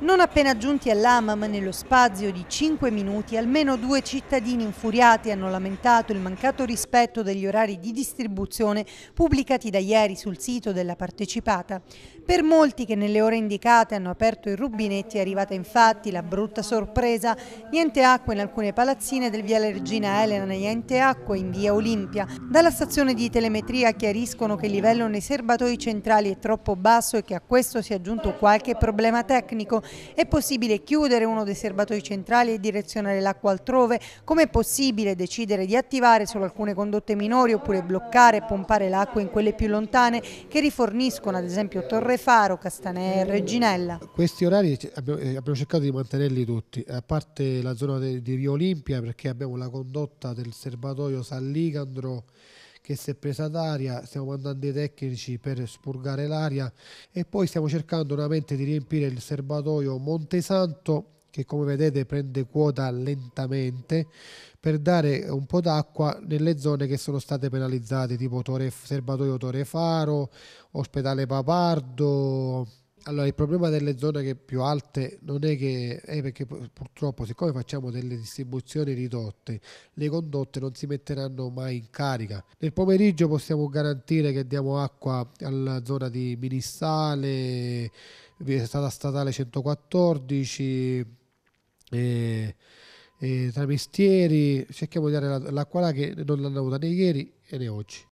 Non appena giunti all'AMAM, nello spazio di 5 minuti, almeno due cittadini infuriati hanno lamentato il mancato rispetto degli orari di distribuzione pubblicati da ieri sul sito della partecipata. Per molti che nelle ore indicate hanno aperto i rubinetti è arrivata infatti la brutta sorpresa, niente acqua in alcune palazzine del Viale Regina Elena, niente acqua in Via Olimpia. Dalla stazione di telemetria chiariscono che il livello nei serbatoi centrali è troppo basso e che a questo si è aggiunto qualche problema tecnico è possibile chiudere uno dei serbatoi centrali e direzionare l'acqua altrove? Come è possibile decidere di attivare solo alcune condotte minori oppure bloccare e pompare l'acqua in quelle più lontane che riforniscono ad esempio Torre Faro, Castanea e Reginella? Eh, questi orari eh, abbiamo cercato di mantenerli tutti, a parte la zona di Via Olimpia perché abbiamo la condotta del serbatoio San Ligandro che si è presa d'aria, stiamo mandando i tecnici per spurgare l'aria e poi stiamo cercando nuovamente di riempire il serbatoio Montesanto che come vedete prende quota lentamente per dare un po' d'acqua nelle zone che sono state penalizzate tipo Tore, serbatoio Torre Faro, ospedale Papardo allora, il problema delle zone più alte non è che è perché purtroppo, siccome facciamo delle distribuzioni ridotte, le condotte non si metteranno mai in carica. Nel pomeriggio possiamo garantire che diamo acqua alla zona di Minissale, strada statale 114. Eh, eh, tramestieri, cerchiamo di dare l'acqua là che non l'hanno avuta né ieri né oggi.